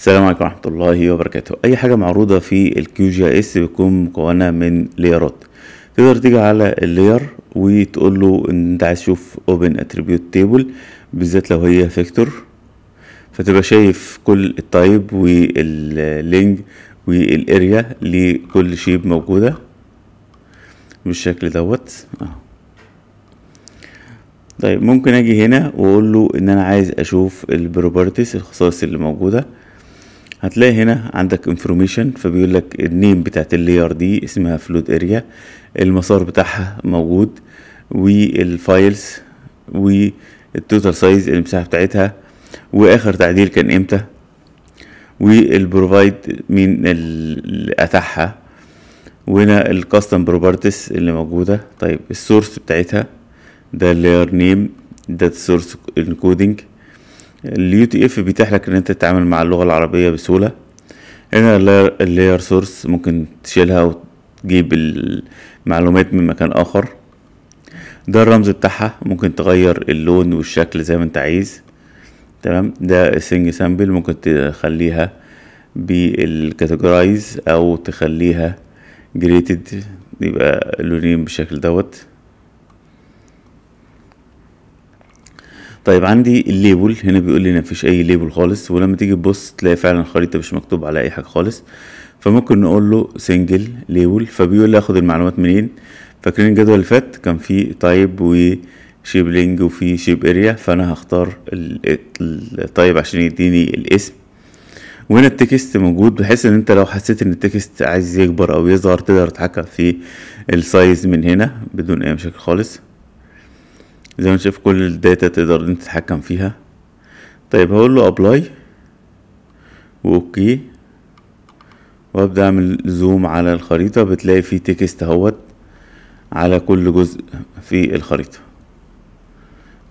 السلام عليكم ورحمة الله وبركاته أي حاجة معروضة في الكيو جي اس بتكون مكونة من ليرات تقدر تيجي على اللير وتقول له إن أنت عايز تشوف open attribute table بالذات لو هي فيكتور فتبقى شايف كل التايب واللينج والاريا لكل شيب موجودة بالشكل دوت اهو طيب ممكن اجي هنا واقول له ان انا عايز اشوف البروبرتيز الخصائص اللي موجوده هتلاقي هنا عندك انفورميشن فبيقول لك النيم بتاعت اللاير دي اسمها فلود اريا المسار بتاعها موجود والفايلز والتوتال سايز المساحه بتاعتها واخر تعديل كان امتى والبروفايد مين اللي اتاحها وهنا الكاستم بروبرتيز اللي موجوده طيب السورس بتاعتها ده اللاير نيم ده السورس انكودنج اليو تي اف بيتيح لك ان انت تتعامل مع اللغه العربيه بسهوله هنا اللاير سورس ممكن تشيلها وتجيب المعلومات من مكان اخر ده الرمز بتاعها ممكن تغير اللون والشكل زي ما انت عايز تمام ده سينج سامبل ممكن تخليها بالكاتيجورايز او تخليها جريتد يبقى لونين بالشكل دوت طيب عندي الليبل هنا بيقول لي مفيش اي ليبل خالص ولما تيجي تبص تلاقي فعلا الخريطه مش مكتوب على اي حاجه خالص فممكن نقول له سنجل ليبل فبيقول لي اخد المعلومات منين فاكرين الجدول اللي فات كان فيه تايب وشيب لينج وفي شيب اريا فانا هختار التايب عشان يديني الاسم وهنا التكست موجود بحيث ان انت لو حسيت ان التكست عايز يكبر او يصغر تقدر تتحكم في السايز من هنا بدون اي مشاكل خالص زي ما شايف كل الداتا تقدر انت تتحكم فيها طيب هقول له ابلاي واوكي وابدا اعمل زوم على الخريطة بتلاقي في تكست اهوت على كل جزء في الخريطة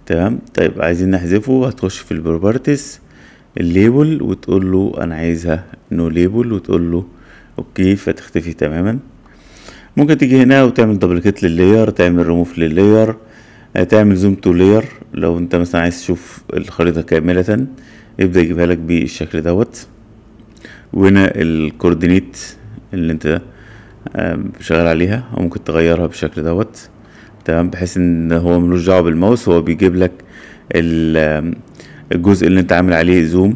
تمام طيب عايزين نحذفه هتخش في البروبرتيز الليبل وتقول له انا عايزها نو ليبل وتقول له اوكي فتختفي تماما ممكن تيجي هنا وتعمل دبليكيت لللاير تعمل ريموف لللاير تعمل زوم تو لير لو انت مثلا عايز تشوف الخريطة كاملة يبدأ يجيبها لك بالشكل دوت وهنا الكوردينيت اللي انت شغال عليها او ممكن تغيرها بالشكل دوت تمام بحيث ان هو ملوش دعوه بالماوس هو بيجيب لك الجزء اللي انت عامل عليه زوم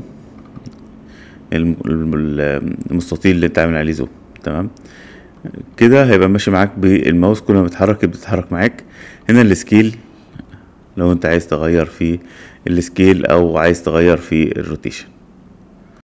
المستطيل اللي انت عامل عليه زوم تمام كده هيبقى ماشي معاك بالماوس كل ما بتحرك بتتحرك معاك هنا السكيل لو انت عايز تغير في السكيل او عايز تغير في الروتيشن